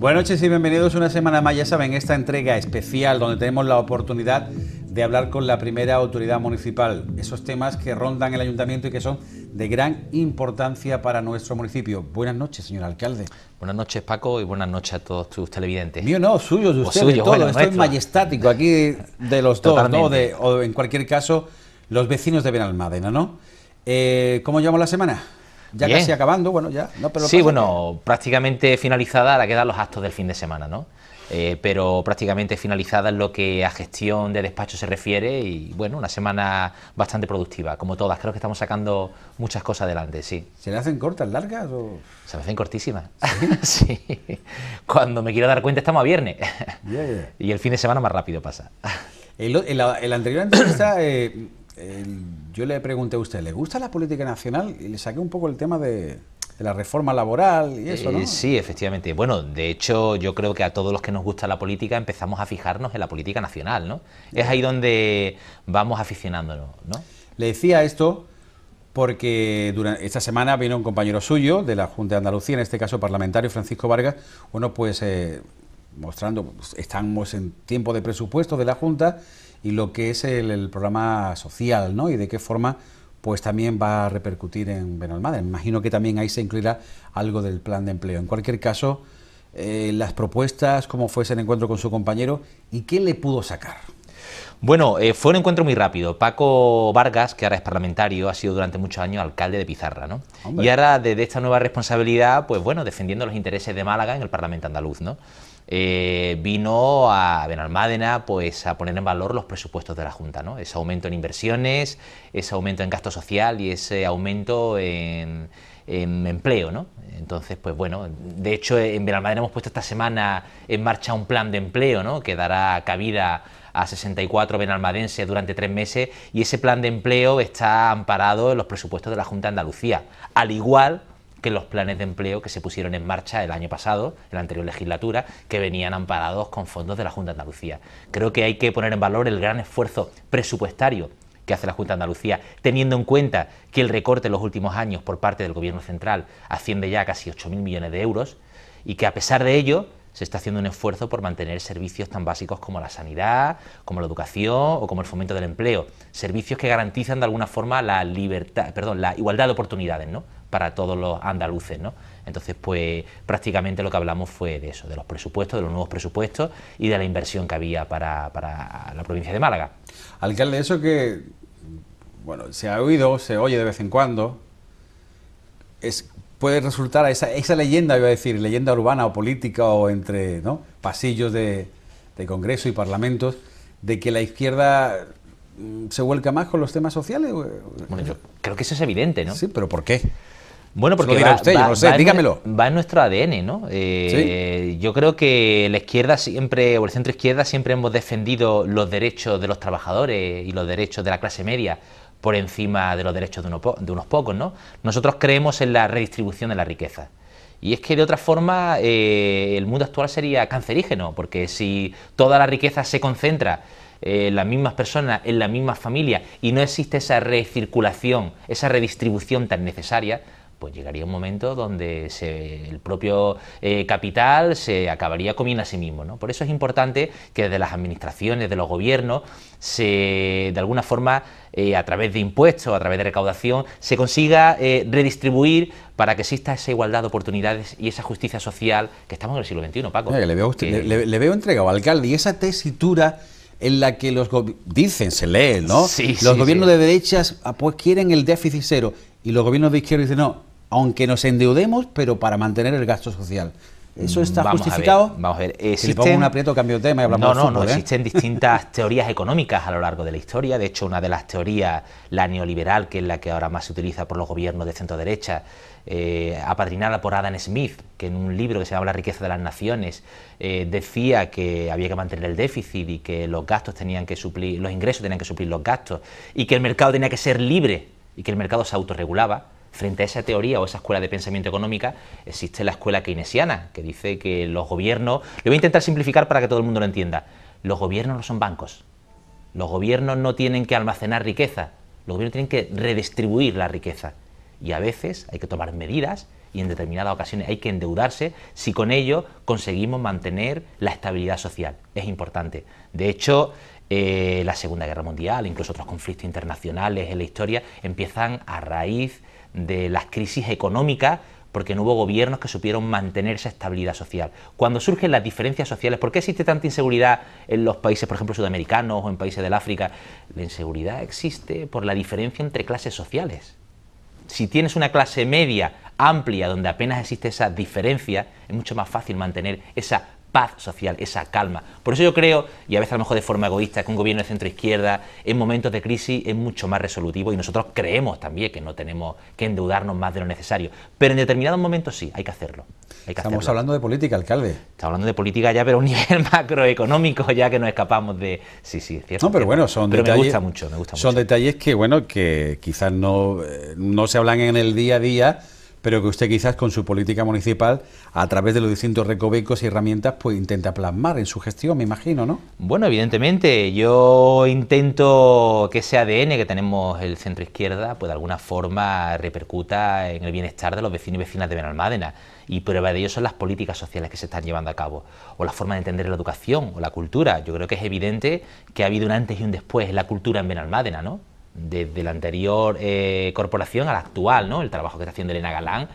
Buenas noches y bienvenidos una semana más, ya saben, esta entrega especial donde tenemos la oportunidad de hablar con la primera autoridad municipal, esos temas que rondan el ayuntamiento y que son de gran importancia para nuestro municipio. Buenas noches, señor alcalde. Buenas noches, Paco, y buenas noches a todos tus televidentes. Mío no, suyo, de ustedes, suyo, todo. Estoy majestático aquí de los dos, ¿no? De, o en cualquier caso, los vecinos de Benalmádena, ¿no? Eh, ¿Cómo llevamos la semana? ya casi acabando, bueno, ya. sí, bueno, prácticamente finalizada, ahora quedan los actos del fin de semana, ¿no? Eh, pero prácticamente finalizada en lo que a gestión de despacho se refiere y bueno, una semana bastante productiva, como todas, creo que estamos sacando muchas cosas adelante, sí. ¿Se le hacen cortas, largas o...? Se me hacen cortísimas, ¿Sí? Cuando me quiero dar cuenta estamos a viernes y el fin de semana más rápido pasa. El, la anterior entrevista, eh, yo le pregunté a usted, ¿le gusta la política nacional? Y le saqué un poco el tema de, la reforma laboral y eso, ¿no? Eh, sí, efectivamente. Bueno, de hecho, yo creo que a todos los que nos gusta la política empezamos a fijarnos en la política nacional, ¿no? Es ahí donde vamos aficionándonos, ¿no? Le decía esto porque durante esta semana vino un compañero suyo de la Junta de Andalucía, en este caso parlamentario Francisco Vargas, bueno, pues eh, mostrando, pues, estamos en tiempo de presupuesto de la Junta y lo que es el, programa social, ¿no? Y de qué forma pues también va a repercutir en Benalmádena. imagino que también ahí se incluirá algo del plan de empleo. En cualquier caso, eh, las propuestas, cómo fue ese encuentro con su compañero y qué le pudo sacar. Bueno, eh, fue un encuentro muy rápido. Paco Vargas, que ahora es parlamentario, ha sido durante muchos años alcalde de Pizarra, ¿no? Y ahora desde esta nueva responsabilidad, pues bueno, defendiendo los intereses de Málaga en el Parlamento andaluz, ¿no? Eh, vino a Benalmádena pues, a poner en valor los presupuestos de la Junta, ¿no? ese aumento en inversiones, ese aumento en gasto social y ese aumento en, empleo. ¿no? Entonces, pues bueno, de hecho en Benalmádena hemos puesto esta semana en marcha un plan de empleo ¿no? que dará cabida a 64 benalmadenses durante tres meses y ese plan de empleo está amparado en los presupuestos de la Junta de Andalucía, al igual que los planes de empleo que se pusieron en marcha el año pasado, en la anterior legislatura, que venían amparados con fondos de la Junta de Andalucía. Creo que hay que poner en valor el gran esfuerzo presupuestario que hace la Junta de Andalucía, teniendo en cuenta que el recorte en los últimos años por parte del Gobierno central asciende ya a casi 8.000 millones de euros y que a pesar de ello se está haciendo un esfuerzo por mantener servicios tan básicos como la sanidad, como la educación o como el fomento del empleo, servicios que garantizan de alguna forma la libertad, perdón, la igualdad de oportunidades, ¿no? para todos los andaluces. ¿no? Entonces, pues prácticamente lo que hablamos fue de eso, de los presupuestos, de los nuevos presupuestos y de la inversión que había para, para la provincia de Málaga. Alcalde, eso que bueno, se ha oído, se oye de vez en cuando, es, puede resultar esa, esa leyenda, iba a decir, leyenda urbana o política o entre ¿no? pasillos de, de Congreso y parlamentos, de que la izquierda mm, se vuelca más con los temas sociales? Eh, bueno, yo creo que eso es evidente, ¿no? Sí, pero ¿por qué? Bueno, porque dirá va, dígamelo. En, va en nuestro ADN, ¿no? Eh, yo creo que la izquierda siempre, o el centro izquierda, siempre hemos defendido los derechos de los trabajadores y los derechos de la clase media por encima de los derechos de, unos pocos, ¿no? Nosotros creemos en la redistribución de la riqueza. Y es que de otra forma eh, el mundo actual sería cancerígeno, porque si toda la riqueza se concentra eh, en las mismas personas, en las mismas familias, y no existe esa recirculación, esa redistribución tan necesaria, pues llegaría un momento donde el propio eh, capital se acabaría comiendo a sí mismo. ¿no? Por eso es importante que desde las administraciones, de los gobiernos, se, de alguna forma, eh, a través de impuestos, a través de recaudación, se consiga eh, redistribuir para que exista esa igualdad de oportunidades y esa justicia social que estamos en el siglo XXI, Paco. le, veo usted, al entregado, alcalde, y esa tesitura en la que los dicen, se lee, ¿no? Sí, los gobiernos de derechas ah, pues quieren el déficit cero y los gobiernos de izquierda dicen no, aunque nos endeudemos, pero para mantener el gasto social. ¿Eso mm, está justificado? vamos a ver. si pongo un aprieto, cambio de tema y hablamos No, no, no. ¿eh? Existen distintas teorías económicas a lo largo de la historia. De hecho, una de las teorías, la neoliberal, que es la que ahora más se utiliza por los gobiernos de centro-derecha, eh, apadrinada por Adam Smith, que en un libro que se llama La riqueza de las naciones, eh, decía que había que mantener el déficit y que los gastos tenían que suplir, los ingresos tenían que suplir los gastos y que el mercado tenía que ser libre y que el mercado se autorregulaba Frente a esa teoría o esa escuela de pensamiento económica existe la escuela keynesiana, que dice que los gobiernos, lo voy a intentar simplificar para que todo el mundo lo entienda, los gobiernos no son bancos, los gobiernos no tienen que almacenar riqueza, los gobiernos tienen que redistribuir la riqueza. Y a veces hay que tomar medidas y en determinadas ocasiones hay que endeudarse si con ello conseguimos mantener la estabilidad social. Es importante. De hecho, eh, la Segunda Guerra Mundial, incluso otros conflictos internacionales en la historia, empiezan a raíz de las crisis económicas porque no hubo gobiernos que supieron mantener esa estabilidad social. Cuando surgen las diferencias sociales, ¿por qué existe tanta inseguridad en los países, por ejemplo, sudamericanos o en países del África? La inseguridad existe por la diferencia entre clases sociales. Si tienes una clase media amplia, donde apenas existe esa diferencia, es mucho más fácil mantener esa paz social, esa calma. Por eso yo creo, y a veces a lo mejor de forma egoísta, que un gobierno de centro-izquierda en momentos de crisis es mucho más resolutivo y nosotros creemos también que no tenemos que endeudarnos más de lo necesario. Pero en determinados momentos sí, hay que hacerlo. Estamos hablando de política, alcalde. Estamos hablando de política ya, pero a un nivel macroeconómico, ya que nos escapamos de... Sí, sí, es cierto. No, pero bueno, son pero Me gusta mucho, gusta son detalles que, bueno, que quizás no, eh, no se hablan en el día a día pero que usted quizás con su política municipal, a través de los distintos recovecos y herramientas, pues intenta plasmar en su gestión, me imagino, ¿no? Bueno, evidentemente, yo intento que ese ADN que tenemos el centro izquierda, pues de alguna forma repercuta en el bienestar de los vecinos y vecinas de Benalmádena, y prueba de ello son las políticas sociales que se están llevando a cabo, o la forma de entender la educación, o la cultura. Yo creo que es evidente que ha habido un antes y un después en la cultura en Benalmádena, ¿no? desde la anterior eh, corporación a la actual, ¿no? El trabajo que está haciendo Elena Galán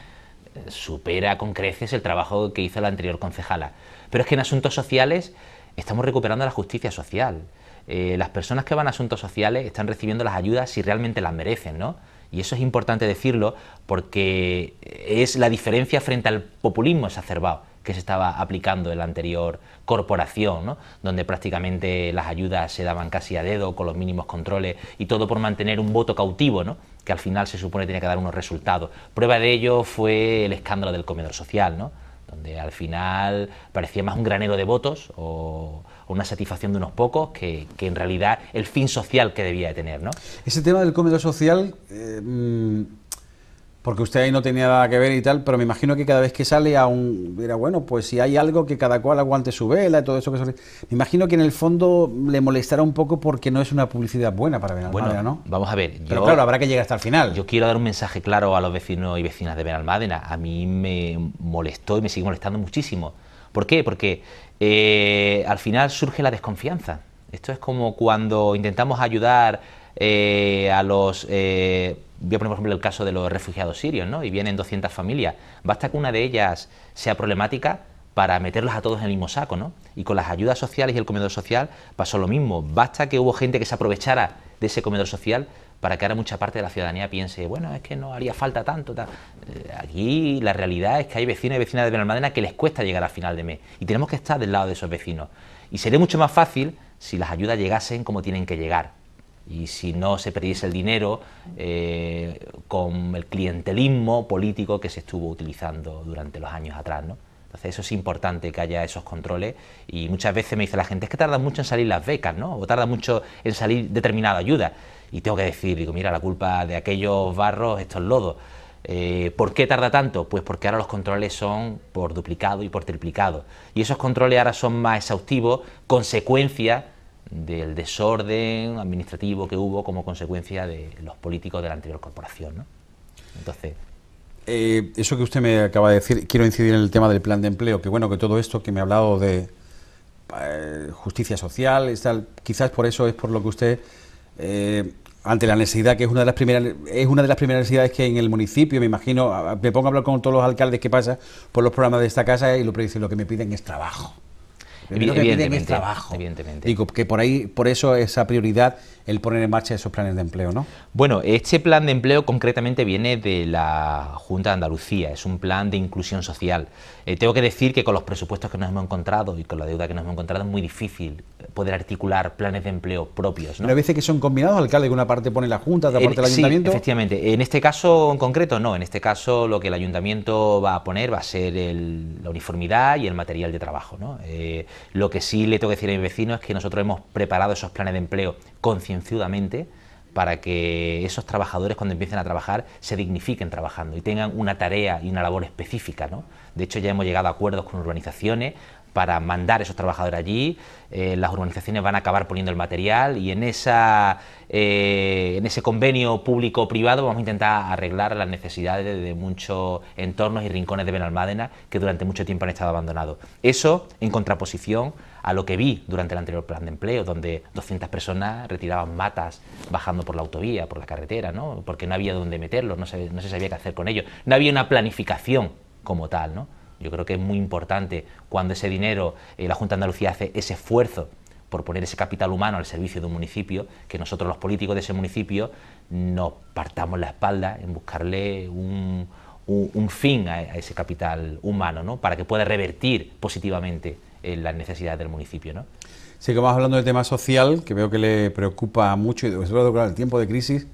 eh, supera con creces el trabajo que hizo la anterior concejala. Pero es que en asuntos sociales estamos recuperando la justicia social. Eh, las personas que van a asuntos sociales están recibiendo las ayudas si realmente las merecen, ¿no? Y eso es importante decirlo porque es la diferencia frente al populismo exacerbado que se estaba aplicando en la anterior corporación, ¿no? donde prácticamente las ayudas se daban casi a dedo con los mínimos controles y todo por mantener un voto cautivo, ¿no? que al final se supone tenía que dar unos resultados. Prueba de ello fue el escándalo del comedor social, ¿no? donde al final parecía más un granero de votos o una satisfacción de unos pocos que, en realidad el fin social que debía de tener. ¿no? Ese tema del comedor social... Eh, mm, porque usted ahí no tenía nada que ver y tal, pero me imagino que cada vez que sale a un... era bueno, pues si hay algo que cada cual aguante su vela y todo eso que sale... Me imagino que en el fondo le molestará un poco porque no es una publicidad buena para Benalmádena, bueno, ¿no? vamos a ver... Pero claro, habrá que llegar hasta el final. Yo quiero dar un mensaje claro a los vecinos y vecinas de Benalmádena. A mí me molestó y me sigue molestando muchísimo. ¿Por qué? Porque eh, al final surge la desconfianza. Esto es como cuando intentamos ayudar eh, a los... Eh, voy a poner por ejemplo el caso de los refugiados sirios, ¿no? Y vienen 200 familias. Basta que una de ellas sea problemática para meterlos a todos en el mismo saco, ¿no? Y con las ayudas sociales y el comedor social pasó lo mismo. Basta que hubo gente que se aprovechara de ese comedor social para que ahora mucha parte de la ciudadanía piense, bueno, es que no haría falta tanto. Eh, aquí la realidad es que hay vecinos y vecinas de Benalmadena... que les cuesta llegar al final de mes y tenemos que estar del lado de esos vecinos. Y sería mucho más fácil si las ayudas llegasen como tienen que llegar, y si no se perdiese el dinero eh, con el clientelismo político que se estuvo utilizando durante los años atrás. Entonces eso es importante que haya esos controles y muchas veces me dice la gente, es que tarda mucho en salir las becas, ¿no? o tarda mucho en salir determinada ayuda. Y tengo que decir, digo, mira, la culpa de aquellos barros, estos lodos. Eh, ¿Por qué tarda tanto? Pues porque ahora los controles son por duplicado y por triplicado. Y esos controles ahora son más exhaustivos, consecuencia del desorden administrativo que hubo como consecuencia de los políticos de la anterior corporación. ¿no? Entonces, eh, eso que usted me acaba de decir, quiero incidir en el tema del plan de empleo, que bueno, que todo esto que me ha hablado de eh, justicia social, quizás por eso es por lo que usted, eh, ante la necesidad, que es una, de las primeras, es una de las primeras necesidades que en el municipio, me imagino, me pongo a hablar con todos los alcaldes que pasa por los programas de esta casa y lo, lo que me piden es trabajo evidentemente, que por ahí, por eso esa prioridad, el poner en marcha esos planes de empleo, ¿no? Bueno, este plan de empleo concretamente viene de la Junta de Andalucía, es un plan de inclusión social. Eh, tengo que decir que con los presupuestos que nos hemos encontrado y con la deuda que nos hemos encontrado es muy difícil poder articular planes de empleo propios. ¿no? a veces que son combinados, alcalde, que una parte pone la Junta, otra parte el sí, efectivamente. En este caso en concreto, no. En este caso lo que el Ayuntamiento va a poner va a ser la uniformidad y el material de trabajo. Eh, lo que sí le tengo que decir a mi vecino es que nosotros hemos preparado esos planes de empleo concienciadamente para que esos trabajadores cuando empiecen a trabajar se dignifiquen trabajando y tengan una tarea y una labor específica. De hecho ya hemos llegado a acuerdos con urbanizaciones para mandar esos trabajadores allí, eh, las urbanizaciones van a acabar poniendo el material y en, eh, en ese convenio público-privado vamos a intentar arreglar las necesidades de, muchos entornos y rincones de Benalmádena que durante mucho tiempo han estado abandonados. Eso en contraposición a lo que vi durante el anterior plan de empleo, donde 200 personas retiraban matas bajando por la autovía, por la carretera, ¿no? porque no había dónde meterlos, no se, sabía qué hacer con ellos, no había una planificación como tal. ¿no? Yo creo que es muy importante cuando ese dinero, eh, la Junta de Andalucía hace ese esfuerzo por poner ese capital humano al servicio de un municipio, que nosotros los políticos de ese municipio nos partamos la espalda en buscarle un, fin a, ese capital humano, ¿no? para que pueda revertir positivamente eh, las necesidades del municipio. ¿no? vamos hablando del tema social, que veo que le preocupa mucho y sobre todo el tiempo de crisis,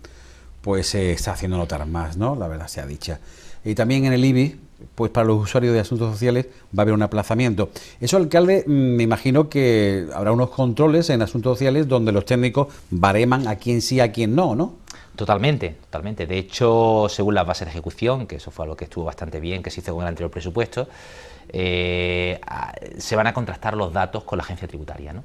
pues se está haciendo notar más, ¿no? la verdad sea dicha. Y también en el IBI, pues para los usuarios de asuntos sociales va a haber un aplazamiento. Eso, alcalde, mm, me imagino que habrá unos controles en asuntos sociales donde los técnicos bareman a quién sí, a quién no, ¿no? Totalmente, totalmente. De hecho, según las bases de ejecución, que eso fue algo que estuvo bastante bien, que se hizo con el anterior presupuesto, eh, se van a contrastar los datos con la agencia tributaria, ¿no?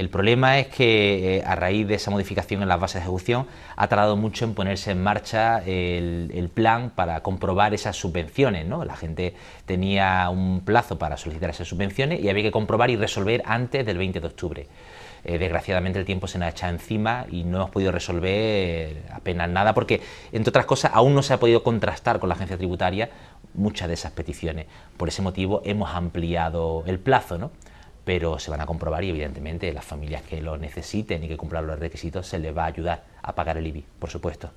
El problema es que eh, a raíz de esa modificación en las bases de ejecución ha tardado mucho en ponerse en marcha el, plan para comprobar esas subvenciones. La gente tenía un plazo para solicitar esas subvenciones y había que comprobar y resolver antes del 20 de octubre. Eh, desgraciadamente el tiempo se nos ha echado encima y no hemos podido resolver eh, apenas nada porque, entre otras cosas, aún no se ha podido contrastar con la agencia tributaria muchas de esas peticiones. Por ese motivo hemos ampliado el plazo. ¿no? pero se van a comprobar y evidentemente las familias que lo necesiten y que cumplan los requisitos se les va a ayudar a pagar el IBI, por supuesto.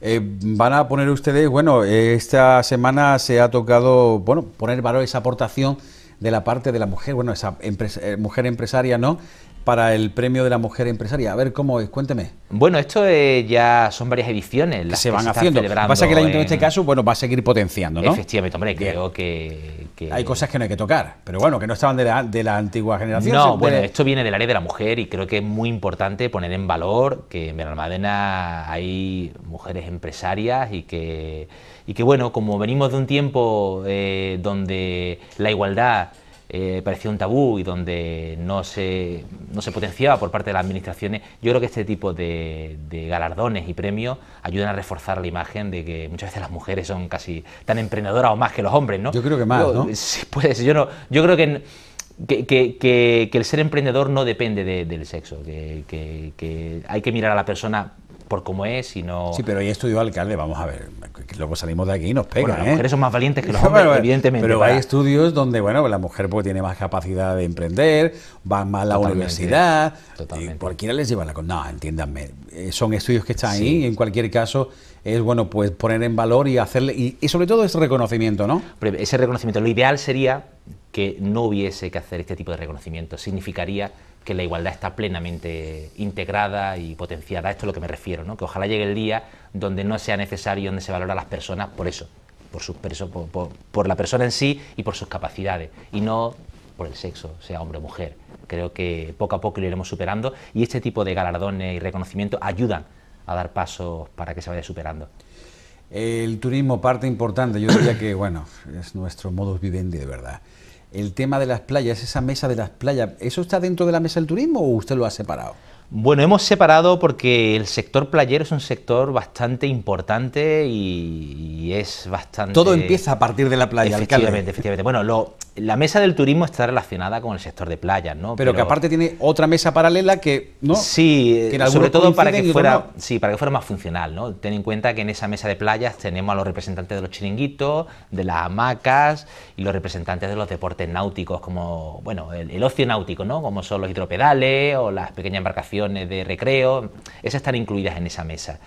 Eh, van a poner ustedes, bueno, esta semana se ha tocado, bueno, poner valor esa aportación de la parte de la mujer, bueno, esa eh, mujer empresaria, ¿no? para el Premio de la Mujer Empresaria. A ver, ¿cómo es? Cuénteme. Bueno, esto eh, ya son varias ediciones. Las se van haciendo. pasa que en... este caso bueno, va a seguir potenciando, ¿no? Efectivamente, hombre, creo que, Hay cosas que no hay que tocar, pero bueno, que no estaban de la, de la antigua generación. No, bueno, esto viene del área de la mujer y creo que es muy importante poner en valor que en Benalmádena hay mujeres empresarias y que, y que, bueno, como venimos de un tiempo eh, donde la igualdad eh, parecía un tabú y donde no se, no se potenciaba por parte de las administraciones, yo creo que este tipo de, de, galardones y premios ayudan a reforzar la imagen de que muchas veces las mujeres son casi tan emprendedoras o más que los hombres, ¿no? Yo creo que más, ¿no? Pues yo, no, yo creo que... el ser emprendedor no depende del sexo, que, hay que mirar a la persona por cómo es, no... Sí, pero ahí estudió alcalde, vamos a ver, luego salimos de aquí y nos pegan. las mujeres son más valientes que los hombres, evidentemente. Pero hay estudios donde, bueno, la mujer pues, tiene más capacidad de emprender, va más a la universidad, Totalmente. Y cualquiera les lleva la... No, entiéndanme, eh, son estudios que están ahí, y en cualquier caso es bueno pues poner en valor y hacerle y, sobre todo ese reconocimiento, ¿no? ese reconocimiento, lo ideal sería que no hubiese que hacer este tipo de reconocimiento, significaría que la igualdad está plenamente integrada y potenciada. Esto es lo que me refiero, ¿no? que ojalá llegue el día donde no sea necesario, donde se valora a las personas por eso, por, sus, por, la persona en sí y por sus capacidades, y no por el sexo, sea hombre o mujer. Creo que poco a poco lo iremos superando y este tipo de galardones y reconocimientos ayudan a dar pasos para que se vaya superando. El turismo, parte importante, yo diría que, bueno, es nuestro de vivendi de verdad el tema de las playas, esa mesa de las playas, ¿eso está dentro de la mesa del turismo o usted lo ha separado? Bueno, hemos separado porque el sector playero es un sector bastante importante y, es bastante... Todo empieza a partir de la playa, efectivamente, Efectivamente, Bueno, lo, la mesa del turismo está relacionada con el sector de playas, ¿no? Pero, que aparte tiene otra mesa paralela que, Sí, sobre todo para que, fuera, sí, para que fuera más funcional, ¿no? Ten en cuenta que en esa mesa de playas tenemos a los representantes de los chiringuitos, de las hamacas y los representantes de los deportes náuticos, como, bueno, el, el ocio náutico, ¿no? Como son los hidropedales o las pequeñas embarcaciones de recreo, esas están incluidas en esa mesa.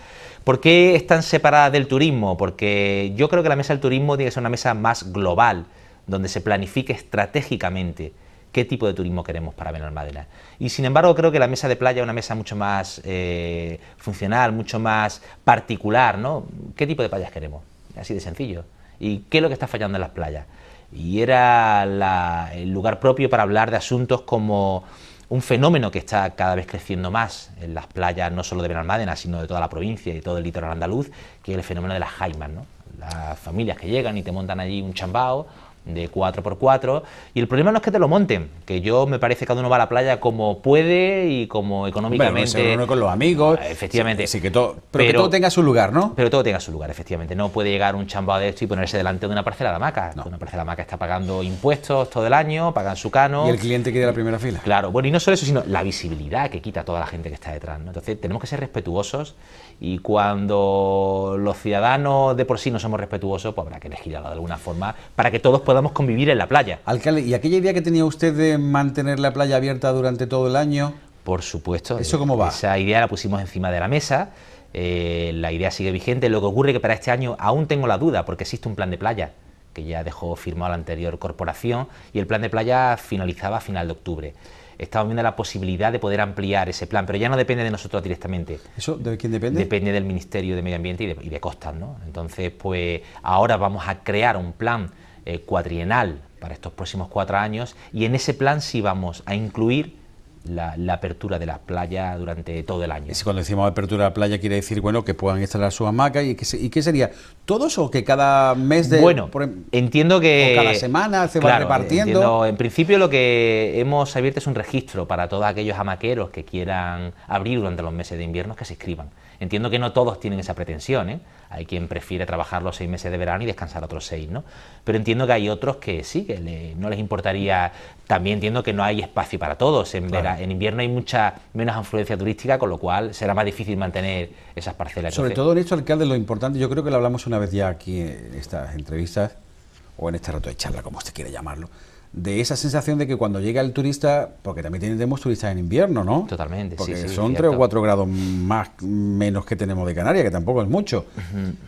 ¿Por qué están separadas del turismo? Porque yo creo que la mesa del turismo tiene que ser una mesa más global donde se planifique estratégicamente qué tipo de turismo queremos para Benalmádena. Y sin embargo creo que la mesa de playa es una mesa mucho más eh, funcional, mucho más particular, ¿no? ¿Qué tipo de playas queremos? Así de sencillo. ¿Y qué es lo que está fallando en las playas? Y era el lugar propio para hablar de asuntos como un fenómeno que está cada vez creciendo más en las playas, no solo de Benalmádena, sino de toda la provincia y todo el litoral andaluz, que es el fenómeno de las jaimas, Las familias que llegan y te montan allí un chambao de 4x4. Y el problema no es que te lo monten, que yo me parece que cada uno va a la playa como puede y como económicamente. Bueno, uno con los amigos. Ah, efectivamente. Sí, que todo, pero, que todo tenga su lugar, ¿no? Pero todo tenga su lugar, efectivamente. No puede llegar un chambado de esto y ponerse delante de una parcela de maca Una parcela de hamaca está pagando impuestos todo el año, pagan su cano. Y el cliente quiere la primera fila. Claro, bueno, y no solo eso, sino la visibilidad que quita toda la gente que está detrás. ¿no? Entonces, tenemos que ser respetuosos y cuando los ciudadanos de por sí no somos respetuosos, pues habrá que legislarlo de alguna forma para que todos podamos convivir en la playa. Alcalde, ¿y aquella idea que tenía usted de mantener la playa abierta durante todo el año? Por supuesto. ¿Eso cómo va? Esa idea la pusimos encima de la mesa. Eh, la idea sigue vigente. Lo que ocurre es que para este año aún tengo la duda, porque existe un plan de playa que ya dejó firmado la anterior corporación y el plan de playa finalizaba a final de octubre estamos viendo la posibilidad de poder ampliar ese plan, pero ya no depende de nosotros directamente. ¿Eso de quién depende? Depende del Ministerio de Medio Ambiente y de, Costas, ¿no? Entonces, pues ahora vamos a crear un plan eh, cuadrienal para estos próximos cuatro años y en ese plan sí vamos a incluir la, apertura de las playas durante todo el año. Y cuando decimos apertura de la playa quiere decir bueno que puedan instalar su hamaca... y, qué sería todos o que cada mes de bueno em-, entiendo que cada semana se va repartiendo. en principio lo que hemos abierto es un registro para todos aquellos hamaqueros que quieran abrir durante los meses de invierno que se escriban Entiendo que no todos tienen esa pretensión, ¿eh? hay quien prefiere trabajar los seis meses de verano y descansar otros seis, ¿no? Pero entiendo que hay otros que sí, que no les importaría, también entiendo que no hay espacio para todos, en, en invierno hay mucha menos afluencia turística, con lo cual será más difícil mantener esas parcelas. Sobre todo en esto, alcalde, lo importante, yo creo que lo hablamos una vez ya aquí en estas entrevistas, o en este rato de charla, como usted quiere llamarlo, de esa sensación de que cuando llega el turista, porque también tenemos turistas en invierno, ¿no? Totalmente, porque sí, Son tres o cuatro grados más menos que tenemos de Canarias, que tampoco es mucho.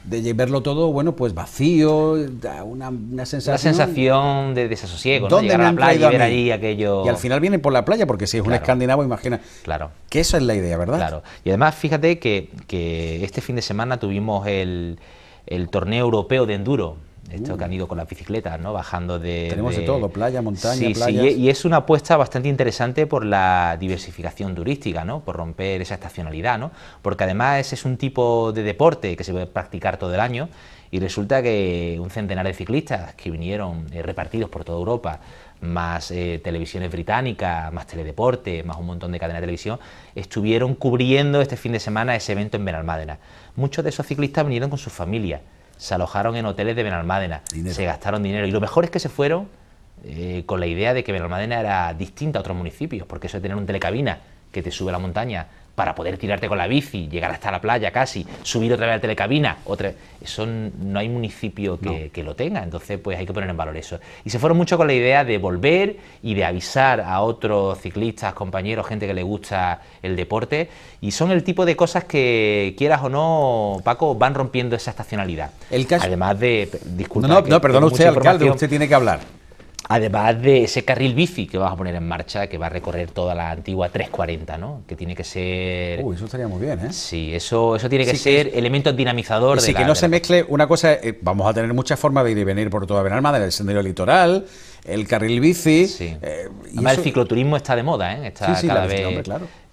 De verlo todo, bueno, pues vacío, da una, sensación. Una sensación de desasosiego, ¿no? a la playa y ver allí aquello. Y al final viene por la playa, porque si es un escandinavo, imagina. Claro. Que eso es la idea, ¿verdad? Claro. Y además, fíjate que, que este fin de semana tuvimos el, el torneo europeo de enduro esto que han ido con las bicicletas, ¿no? Bajando de... Tenemos de, todo, playa, montaña, y, es una apuesta bastante interesante por la diversificación turística, ¿no? Por romper esa estacionalidad, ¿no? Porque además es un tipo de deporte que se puede practicar todo el año y resulta que un centenar de ciclistas que vinieron eh, repartidos por toda Europa más eh, televisiones británicas, más teledeporte, más un montón de cadenas de televisión, estuvieron cubriendo este fin de semana ese evento en Benalmádena. Muchos de esos ciclistas vinieron con sus familias, se alojaron en hoteles de Benalmádena, se gastaron dinero. Y lo mejor es que se fueron eh, con la idea de que Benalmádena era distinta a otros municipios, porque eso de tener un telecabina que te sube a la montaña para poder tirarte con la bici, llegar hasta la playa casi, subir otra vez a la telecabina, otra... eso no hay municipio que, lo tenga, entonces pues hay que poner en valor eso. Y se fueron mucho con la idea de volver y de avisar a otros ciclistas, compañeros, gente que le gusta el deporte, y son el tipo de cosas que, quieras o no, Paco, van rompiendo esa estacionalidad. El caso... Además de... Disculpa, no, no, perdón usted, alcalde, usted tiene que hablar además de ese carril bici que vamos a poner en marcha, que va a recorrer toda la antigua 340, ¿no? Que tiene que ser... Uy, eso estaría muy bien, ¿eh? Sí, eso, eso tiene que ser elemento dinamizador. Sí, que no se mezcle una cosa, eh, vamos a tener muchas formas de ir y venir por toda Benalmádena, del sendero litoral, el carril bici... Sí. Eh, además el cicloturismo está de moda, ¿eh? Está cada vez...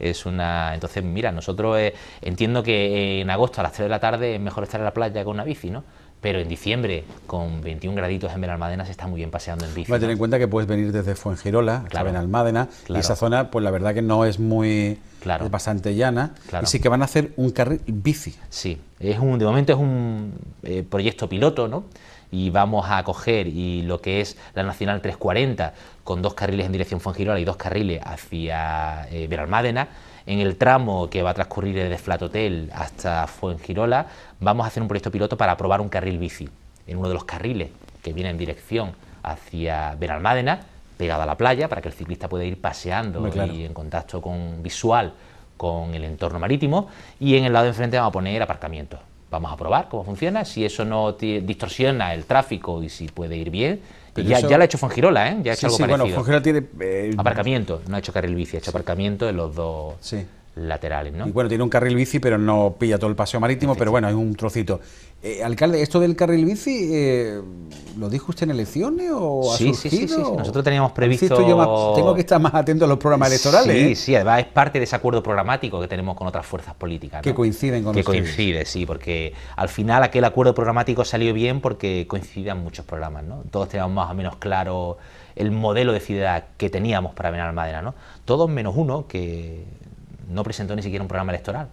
Es una... Entonces, mira, nosotros eh, entiendo que en agosto a las 3 de la tarde es mejor estar en la playa con una bici, ¿no? pero en diciembre, con 21 graditos en Benalmádena, se está muy bien paseando en bici. Va tener en cuenta que puedes venir desde Fuengirola claro, a y esa zona, pues la verdad que no es muy... Claro. bastante llana, y sí que van a hacer un carril bici. Sí, es un, de momento es un eh, proyecto piloto, ¿no? y vamos a coger y lo que es la Nacional 340 con dos carriles en dirección Fuengirola... y dos carriles hacia Veralmádena. Eh, en el tramo que va a transcurrir desde Flat Hotel hasta Fuengirola, vamos a hacer un proyecto piloto para probar un carril bici. En uno de los carriles que viene en dirección hacia Benalmádena, pegado a la playa, para que el ciclista pueda ir paseando y en contacto con visual con el entorno marítimo. Y en el lado de enfrente vamos a poner aparcamientos. Vamos a probar cómo funciona, si eso no distorsiona el tráfico y si puede ir bien ya, ya lo ha hecho Fongirola, ¿eh? Ya ha hecho algo algo sí, Bueno, Fongirola tiene. Eh, aparcamiento, no ha hecho carril bici, ha hecho aparcamiento en los dos. Sí laterales. ¿no? Y bueno, tiene un carril bici, pero no pilla todo el paseo marítimo, este pero bueno, es un trocito. Eh, alcalde, ¿esto del carril bici eh, lo dijo usted en elecciones o ha Sí, sí, sí, nosotros teníamos previsto... Yo tengo que estar más atento a los programas electorales. Sí, ¿eh? sí, además es parte de ese acuerdo programático que tenemos con otras fuerzas políticas. Que coinciden con Que coincide, sí, porque al final aquel acuerdo programático salió bien porque coincidían muchos programas, ¿no? Todos teníamos más o menos claro el modelo de ciudad que teníamos para Madera, ¿no? Todos menos uno que no presentó ni siquiera un programa electoral.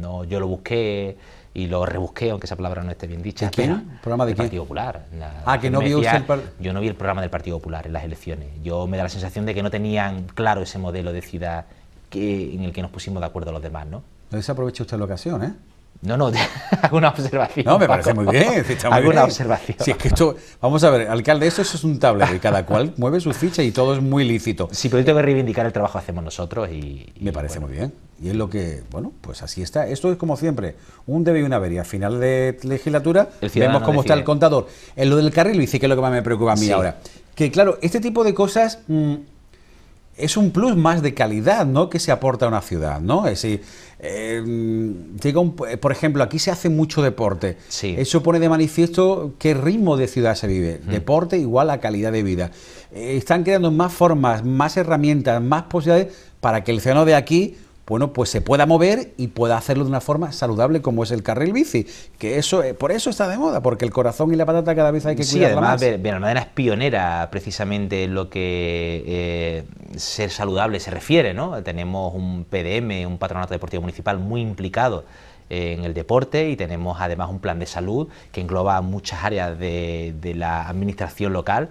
No, yo lo busqué y lo rebusqué, aunque esa palabra no esté bien dicha. ¿De ¿Programa de Partido Popular. ah, que no vio usted el Yo no vi el programa del Partido Popular en las elecciones. Yo me da la sensación de que no tenían claro ese modelo de ciudad que, en el que nos pusimos de acuerdo los demás, ¿no? Entonces aprovecha usted la ocasión, ¿eh? No, no, alguna observación. No, me parece muy bien. alguna observación. Si es que esto, vamos a ver, alcalde, esto, es un tablero y cada cual mueve su ficha y todo es muy lícito. Sí, pero yo tengo que reivindicar el trabajo que hacemos nosotros y. me parece muy bien. Y es lo que, bueno, pues así está. Esto es como siempre, un debe y una avería. Final de legislatura, vemos cómo está el contador. En lo del carril dice que es lo que más me preocupa a mí ahora. Que claro, este tipo de cosas. Mm, es un plus más de calidad ¿no? que se aporta a una ciudad, ¿no? Es decir, em, eh, por ejemplo, aquí se hace mucho deporte. Eso pone de manifiesto qué ritmo de ciudad se vive. Hmm. Deporte igual a calidad de vida. Eh, están creando más formas, más herramientas, más posibilidades para que el ciudadano de aquí bueno, pues se pueda mover y pueda hacerlo de una forma saludable como es el carril bici, que eso eh, por eso está de moda, porque el corazón y la patata cada vez hay que cuidarla sí, además, la es pionera precisamente en lo que eh, ser saludable se refiere, ¿no? Tenemos un PDM, un patronato deportivo municipal muy implicado eh, en el deporte y tenemos además un plan de salud que engloba muchas áreas de, de la administración local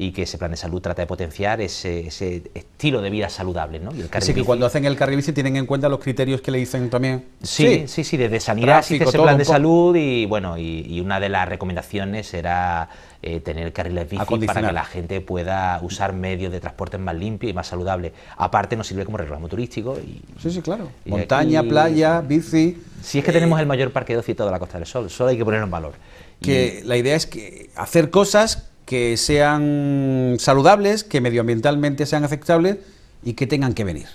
y que ese plan de salud trata de potenciar ese, estilo de vida saludable. ¿no? Y que cuando hacen el carril bici tienen en cuenta los criterios que le dicen también. Sí, sí, sí, desde sanidad ese plan de salud y bueno, y, una de las recomendaciones era eh, tener carriles bici para que la gente pueda usar medios de transporte más limpios y más saludables. Aparte nos sirve como reclamo turístico. Y, sí, sí, claro. Montaña, playa, bici. Si es que tenemos eh, el mayor parque de de la Costa del Sol, solo hay que ponerlo en valor. Que la idea es que hacer cosas que sean saludables, que medioambientalmente sean aceptables y que tengan que venir.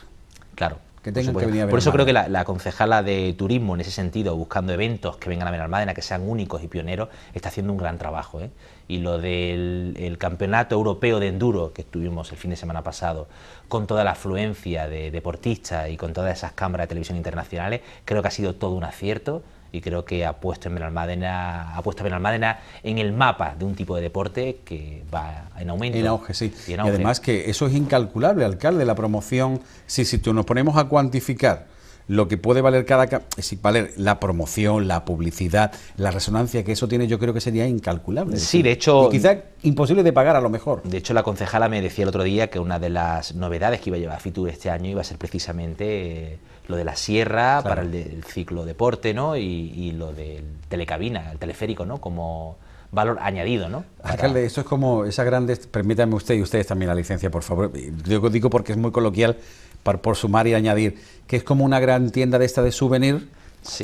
Claro. Que tengan que venir Por eso creo que la, concejala de turismo, en ese sentido, buscando eventos que vengan a Almadena, que sean únicos y pioneros, está haciendo un gran trabajo. ¿eh? Y lo del campeonato europeo de enduro que estuvimos el fin de semana pasado, con toda la afluencia de deportistas y con todas esas cámaras de televisión internacionales, creo que ha sido todo un acierto y creo que ha puesto en Benalmádena, ha puesto en el mapa de un tipo de deporte que va en aumento. En auge, sí. además que eso es incalculable, alcalde, la promoción, si, si tú nos ponemos a cuantificar lo que puede valer cada eh, si valer la promoción, la publicidad, la resonancia que eso tiene, yo creo que sería incalculable. Sí, de hecho, quizá imposible de pagar a lo mejor. De hecho, la concejala me decía el otro día que una de las novedades que iba a llevar Fitur este año iba a ser precisamente eh, lo de la sierra para el, ciclo deporte, ¿no? Y, y lo del telecabina, el teleférico, ¿no? Como valor añadido, ¿no? Alcalde, eso es como esa grande... permítame usted y ustedes también la licencia, por favor. Yo digo porque es muy coloquial por sumar y añadir, que es como una gran tienda de esta de souvenir,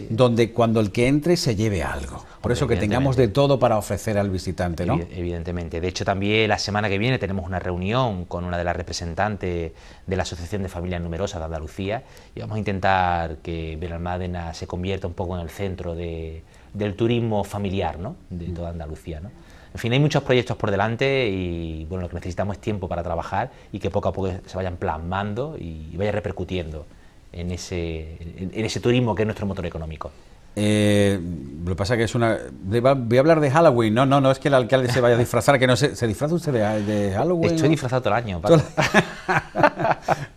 donde cuando el que entre se lleve algo. Por eso que tengamos de todo para ofrecer al visitante, ¿no? Evidentemente. De hecho, también la semana que viene tenemos una reunión con una de las representantes de la Asociación de Familias Numerosas de Andalucía y vamos a intentar que Benalmádena se convierta un poco en el centro del turismo familiar, ¿no? De mm. toda Andalucía, ¿no? En fin, hay muchos proyectos por delante y bueno, lo que necesitamos es tiempo para trabajar y que poco a poco se vayan plasmando y vaya repercutiendo en ese, en, ese turismo que es nuestro motor económico. Eh, lo que pasa que es una... Voy a hablar de Halloween. No, no, no es que el alcalde se vaya a disfrazar, que no se... ¿Se disfraza usted de, Halloween? Estoy disfrazado todo el año.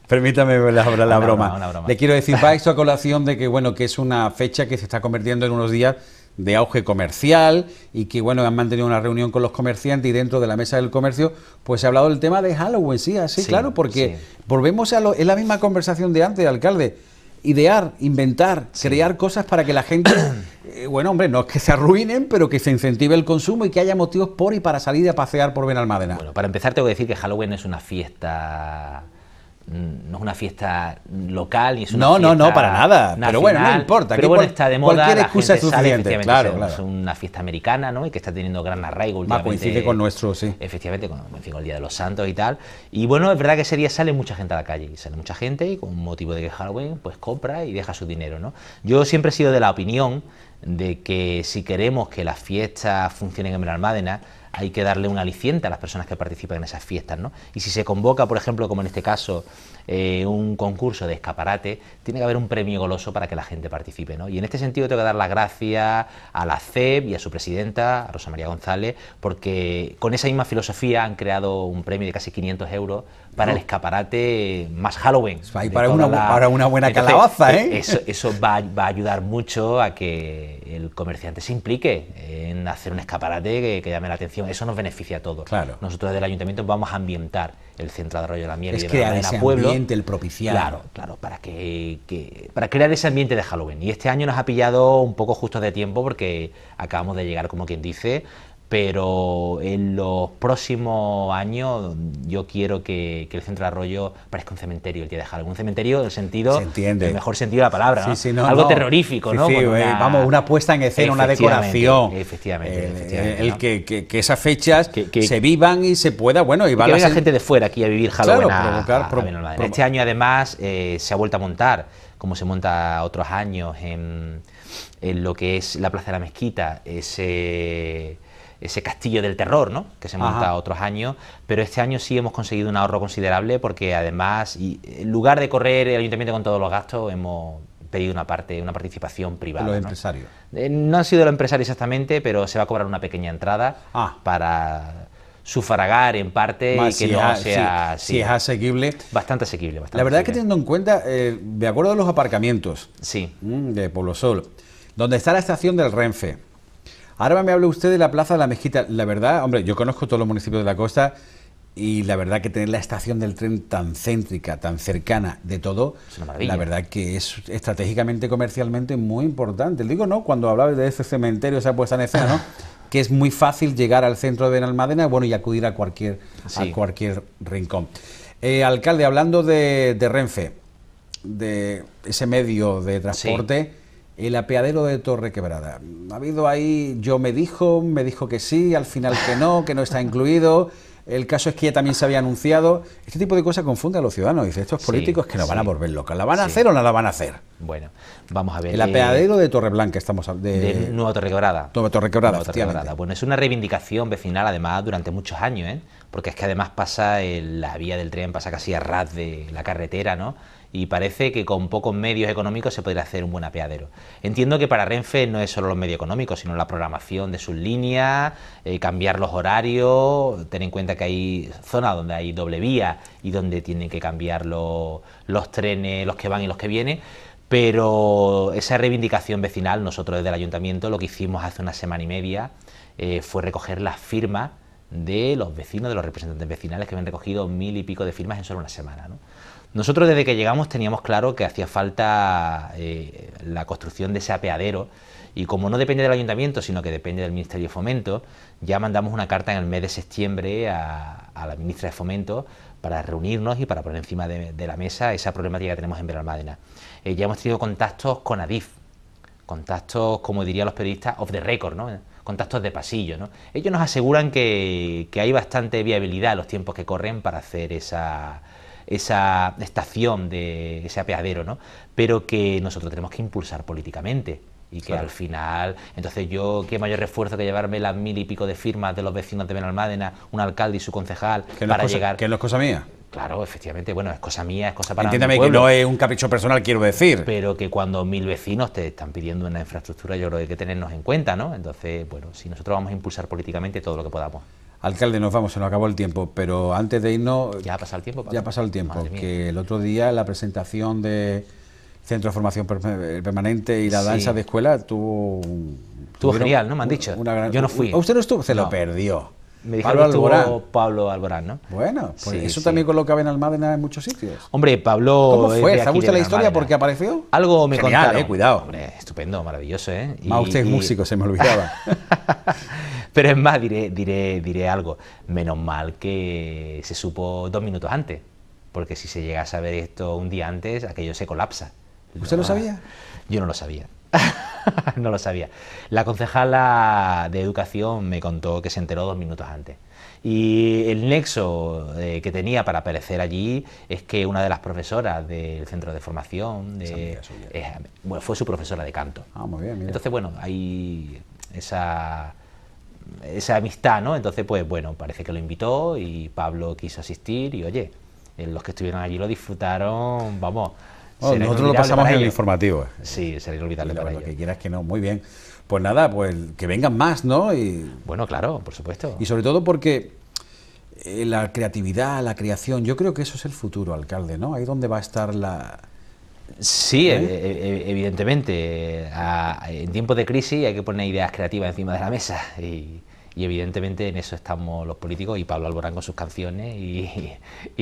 Permítame la, la, broma. Le quiero decir, va esto a colación de que, bueno, que es una fecha que se está convirtiendo en unos días de auge comercial y que bueno han mantenido una reunión con los comerciantes y dentro de la mesa del comercio pues se ha hablado del tema de Halloween sí así ah, claro porque volvemos a lo, es la misma conversación de antes alcalde idear inventar crear cosas para que la gente eh, bueno hombre no es que se arruinen pero que se incentive el consumo y que haya motivos por y para salir a pasear por Benalmádena bueno para empezar tengo que decir que Halloween es una fiesta no es una fiesta local ni es una no, No, no, para nada. pero bueno, no importa. de moda. Cualquier excusa es suficiente. claro, Es una fiesta americana, ¿no? Y que está teniendo gran arraigo coincide con nuestro, sí. Efectivamente, con, el Día de los Santos y tal. Y bueno, es verdad que ese día sale mucha gente a la calle. Y sale mucha gente y con motivo de que Halloween, pues compra y deja su dinero, ¿no? Yo siempre he sido de la opinión de que si queremos que las fiestas funcionen en Almádena hay que darle una aliciente a las personas que participan en esas fiestas. ¿no? Y si se convoca, por ejemplo, como en este caso, eh, un concurso de escaparate, tiene que haber un premio goloso para que la gente participe. ¿no? Y en este sentido tengo que dar las gracias a la CEP y a su presidenta, a Rosa María González, porque con esa misma filosofía han creado un premio de casi 500 euros para el oh. escaparate más Halloween. Ahí para, una, para una buena calabaza, e-, ¿eh? Eso, va, a ayudar mucho a que el comerciante se implique en hacer un escaparate que llame la atención eso nos beneficia a todos. Nosotros desde el ayuntamiento vamos a ambientar el centro de Arroyo de la Miel y crear ese ambiente, el propiciar. Claro, claro, para que, para crear ese ambiente de Halloween. Y este año nos ha pillado un poco justo de tiempo porque acabamos de llegar, como quien dice, pero en los próximos años yo quiero que, el centro de Arroyo parezca un cementerio el día de Halloween. Un cementerio en sentido, entiende. el mejor sentido de la palabra, algo terrorífico, ¿no? Eh, vamos, una puesta en escena, una decoración. Efectivamente, eh, el, que, esas fechas que, se vivan y se pueda, bueno, y, que gente de fuera aquí a vivir Halloween. Claro, provocar, a, este año además eh, se ha vuelto a montar, como se monta otros años en, en lo que es la Plaza de la Mezquita, ese ese castillo del terror, ¿no? Que se monta otros años, pero este año sí hemos conseguido un ahorro considerable porque además, en lugar de correr el ayuntamiento con todos los gastos, hemos pedido una parte, una participación privada. Los empresarios. Eh, no han sido los empresarios exactamente, pero se va a cobrar una pequeña entrada ah. para sufragar en parte y que no sea si, es asequible. Bastante asequible. la verdad es que teniendo en cuenta, eh, de acuerdo a los aparcamientos sí. Mm, de Pueblo Sol, donde está la estación del Renfe, Ahora me habla usted de la Plaza de la Mezquita. La verdad, hombre, yo conozco todos los municipios de la costa y la verdad que tener la estación del tren tan céntrica, tan cercana de todo, la verdad que es estratégicamente, comercialmente muy importante. Digo, ¿no? Cuando hablaba de ese cementerio, esa puesta en escena, ¿no? que es muy fácil llegar al centro de Benalmádena bueno, y acudir a cualquier, a cualquier rincón. Eh, alcalde, hablando de, Renfe, de ese medio de transporte, el apeadero de Torre Quebrada. Ha habido ahí, yo me dijo, me dijo que sí, al final que no, que no está incluido. El caso es que ya también se había anunciado. Este tipo de cosas confunde a los ciudadanos. Dice, estos políticos que nos van a volver locos. ¿La van a hacer o no la van a hacer? Bueno, vamos a ver. El apeadero de Blanca estamos de, de Nueva Torrequebrada. Nueva Torrequebrada, Bueno, es una reivindicación vecinal, además, durante muchos años, ¿eh? porque es que además pasa la vía del tren, pasa casi a ras de la carretera, ¿no? y parece que con pocos medios económicos se podría hacer un buen apeadero. Entiendo que para Renfe no es solo los medios económicos, sino la programación de sus líneas, eh, cambiar los horarios, tener en cuenta que hay zonas donde hay doble vía y donde tienen que cambiar los trenes, los que van y los que vienen. Pero esa reivindicación vecinal, nosotros desde el ayuntamiento lo que hicimos hace una semana y media eh, fue recoger las firmas de los vecinos, de los representantes vecinales que han recogido mil y pico de firmas en solo una semana. Nosotros desde que llegamos teníamos claro que hacía falta eh, la construcción de ese apeadero y como no depende del ayuntamiento, sino que depende del Ministerio de Fomento, ya mandamos una carta en el mes de septiembre a, la ministra de Fomento para reunirnos y para poner encima de, la mesa esa problemática que tenemos en Veralmádena. Eh, ya hemos tenido contactos con ADIF, contactos, como dirían los periodistas, off the record, ¿no? contactos de pasillo. ¿no? Ellos nos aseguran que, que hay bastante viabilidad en los tiempos que corren para hacer esa, esa estación, de ese apeadero, ¿no? pero que nosotros tenemos que impulsar políticamente y que al final, entonces yo, qué mayor refuerzo que llevarme las mil y pico de firmas de los vecinos de Benalmádena, un alcalde y su concejal para llegar... Que no es cosa mía. Claro, efectivamente, bueno, es cosa mía, es cosa para Entiéndame que no es un capricho personal, quiero decir. Pero que cuando mil vecinos te están pidiendo una infraestructura, yo creo que hay que tenernos en cuenta, ¿no? Entonces, bueno, si nosotros vamos a impulsar políticamente todo lo que podamos. Alcalde, nos vamos, se nos acabó el tiempo, pero antes de irnos... Ya ha pasado el tiempo. Pablo? Ya ha pasado el tiempo, que el otro día la presentación de Centro de Formación Permanente y la danza de escuela tuvo... tuvo genial, ¿no? Me han dicho. Yo no fui. ¿Usted no estuvo? Se lo perdió. Me dijo Pablo Alborán. Pablo Alborán, ¿no? Bueno, pues eso también colocaba en Almádena en muchos sitios. Hombre, Pablo. ¿Cómo fue? ¿Te gusta la historia porque apareció? Algo me Genial, Eh, cuidado. estupendo, maravilloso, ¿eh? ah, usted es músico, se me olvidaba. Pero es más, diré, diré, algo. Menos mal que se supo dos minutos antes, porque si se llega a saber esto un día antes, aquello se colapsa. ¿Usted lo sabía? Yo no lo sabía. no lo sabía. La concejala de educación me contó que se enteró dos minutos antes. Y el nexo eh, que tenía para aparecer allí es que una de las profesoras del centro de formación fue su profesora de canto. Ah, Entonces, bueno, hay esa esa amistad, ¿no? Entonces, pues bueno, parece que lo invitó y Pablo quiso asistir y oye, eh, los que estuvieron allí lo disfrutaron, vamos. nosotros lo pasamos en el informativo. Eh. Sí, sería inolvidable para que quieras que no, muy bien. Pues nada, pues que vengan más, ¿no? Y, bueno, claro, por supuesto. Y sobre todo porque eh, la creatividad, la creación, yo creo que eso es el futuro, alcalde, ¿no? Ahí donde va a estar la, Sí, ¿Eh? e, e, e, evidentemente. en tiempos de crisis hay que poner ideas creativas encima de la mesa. Y, y evidentemente en eso estamos los políticos y Pablo Alborán con sus canciones y,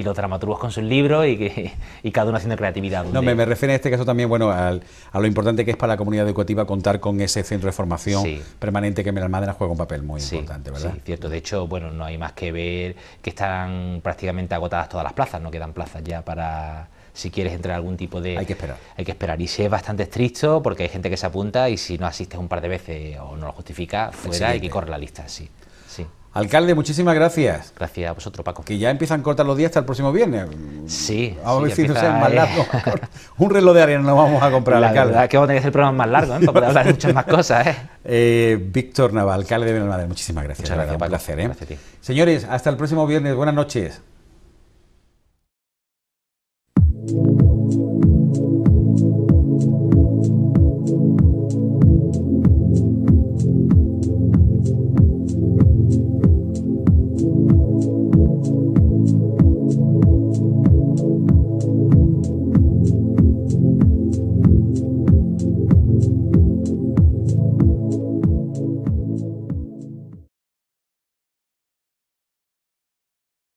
los dramaturgos con sus libros y, y cada uno haciendo creatividad. No, me, me, refiero en este caso también bueno, a lo importante que es para la comunidad educativa contar con ese centro de formación permanente que en Almadena juega un papel muy importante, ¿verdad? Sí, cierto. De hecho, bueno, no hay más que ver que están prácticamente agotadas todas las plazas, no quedan plazas ya para si quieres entrar algún tipo de... Hay que esperar. Hay que esperar. Y si es bastante estricto, porque hay gente que se apunta y si no asistes un par de veces o no lo justifica, fuera y que corre la lista. Alcalde, muchísimas gracias. Gracias a vosotros, Paco. Que ya empiezan a cortar los días hasta el próximo viernes. Sí. Vamos sí, a o más eh. largo. Un reloj de arena nos vamos a comprar, La alcalde. que vamos a tener que hacer programas más largos, ¿eh? para hablar de muchas más cosas. ¿eh? eh Víctor Naval, alcalde de Benalmádena, muchísimas gracias. Muchas gracias, Un placer. ¿eh? Gracias Señores, hasta el próximo viernes. Buenas noches.